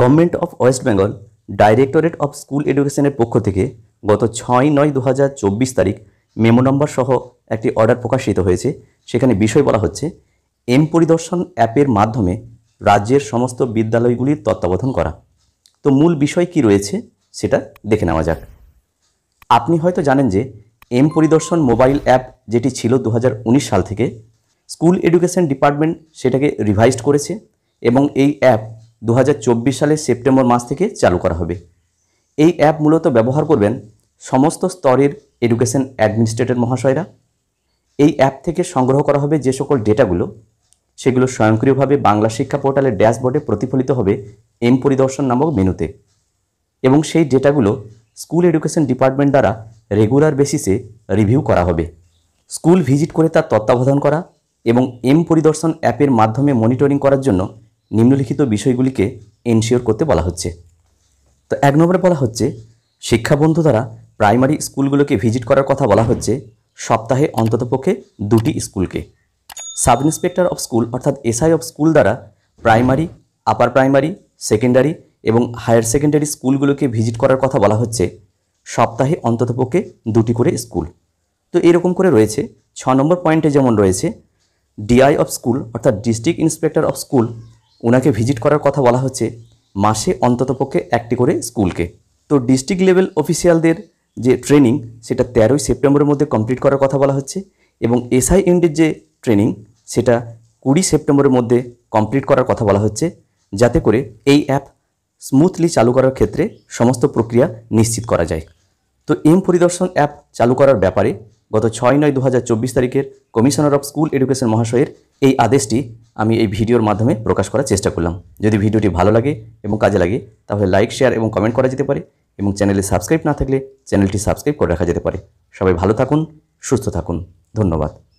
government of West Bengal directorate of school এডুকেশনের পক্ষ থেকে গত ছয় নয় দু তারিখ মেমো নম্বর সহ একটি অর্ডার প্রকাশিত হয়েছে সেখানে বিষয় বলা হচ্ছে এম পরিদর্শন অ্যাপের মাধ্যমে রাজ্যের সমস্ত বিদ্যালয়গুলির তত্ত্বাবধান করা তো মূল বিষয় কি রয়েছে সেটা দেখে নেওয়া যাক আপনি হয়তো জানেন যে এম পরিদর্শন মোবাইল অ্যাপ যেটি ছিল দু সাল থেকে স্কুল এডুকেশন ডিপার্টমেন্ট সেটাকে রিভাইজড করেছে এবং এই অ্যাপ দু সালে সেপ্টেম্বর মাস থেকে চালু করা হবে এই অ্যাপ মূলত ব্যবহার করবেন সমস্ত স্তরের এডুকেশন অ্যাডমিনিস্ট্রেটর মহাশয়রা এই অ্যাপ থেকে সংগ্রহ করা হবে যে সকল ডেটাগুলো সেগুলো স্বয়ংক্রিয়ভাবে বাংলা শিক্ষা পোর্টালের ড্যাশবোর্ডে প্রতিফলিত হবে এম পরিদর্শন নামক মেনুতে এবং সেই ডেটাগুলো স্কুল এডুকেশন ডিপার্টমেন্ট দ্বারা রেগুলার বেসিসে রিভিউ করা হবে স্কুল ভিজিট করে তার তত্ত্বাবধান করা এবং এম পরিদর্শন অ্যাপের মাধ্যমে মনিটরিং করার জন্য নিম্নলিখিত বিষয়গুলিকে এনশিওর করতে বলা হচ্ছে তো এক নম্বরে বলা হচ্ছে শিক্ষাবন্ধু দ্বারা প্রাইমারি স্কুলগুলোকে ভিজিট করার কথা বলা হচ্ছে সপ্তাহে অন্ততপক্ষে দুটি স্কুলকে সাব ইন্সপেক্টর অফ স্কুল অর্থাৎ এসআই অফ স্কুল দ্বারা প্রাইমারি আপার প্রাইমারি সেকেন্ডারি এবং হায়ার সেকেন্ডারি স্কুলগুলোকে ভিজিট করার কথা বলা হচ্ছে সপ্তাহে অন্ততপক্ষে দুটি করে স্কুল তো এরকম করে রয়েছে ছ নম্বর পয়েন্টে যেমন রয়েছে ডিআই অফ স্কুল অর্থাৎ ডিস্ট্রিক্ট ইন্সপেক্টর অফ স্কুল ওনাকে ভিজিট করার কথা বলা হচ্ছে মাসে অন্ততপক্ষে একটি করে স্কুলকে তো ডিস্ট্রিক্ট লেভেল অফিসিয়ালদের যে ট্রেনিং সেটা তেরোই সেপ্টেম্বরের মধ্যে কমপ্লিট করার কথা বলা হচ্ছে এবং এসআই ইউনিটের যে ট্রেনিং সেটা কুড়ি সেপ্টেম্বরের মধ্যে কমপ্লিট করার কথা বলা হচ্ছে যাতে করে এই অ্যাপ স্মুথলি চালু করার ক্ষেত্রে সমস্ত প্রক্রিয়া নিশ্চিত করা যায় তো এম পরিদর্শন অ্যাপ চালু করার ব্যাপারে গত ছয় নয় দু তারিখের কমিশনার অফ স্কুল এডুকেশন মহাশয়ের এই আদেশটি আমি এই ভিডিওর মাধ্যমে প্রকাশ করার চেষ্টা করলাম যদি ভিডিওটি ভালো লাগে এবং কাজে লাগে তাহলে লাইক শেয়ার এবং কমেন্ট করা যেতে পারে এবং চ্যানেলে সাবস্ক্রাইব না থাকলে চ্যানেলটি সাবস্ক্রাইব করে রাখা যেতে পারে সবাই ভালো থাকুন সুস্থ থাকুন ধন্যবাদ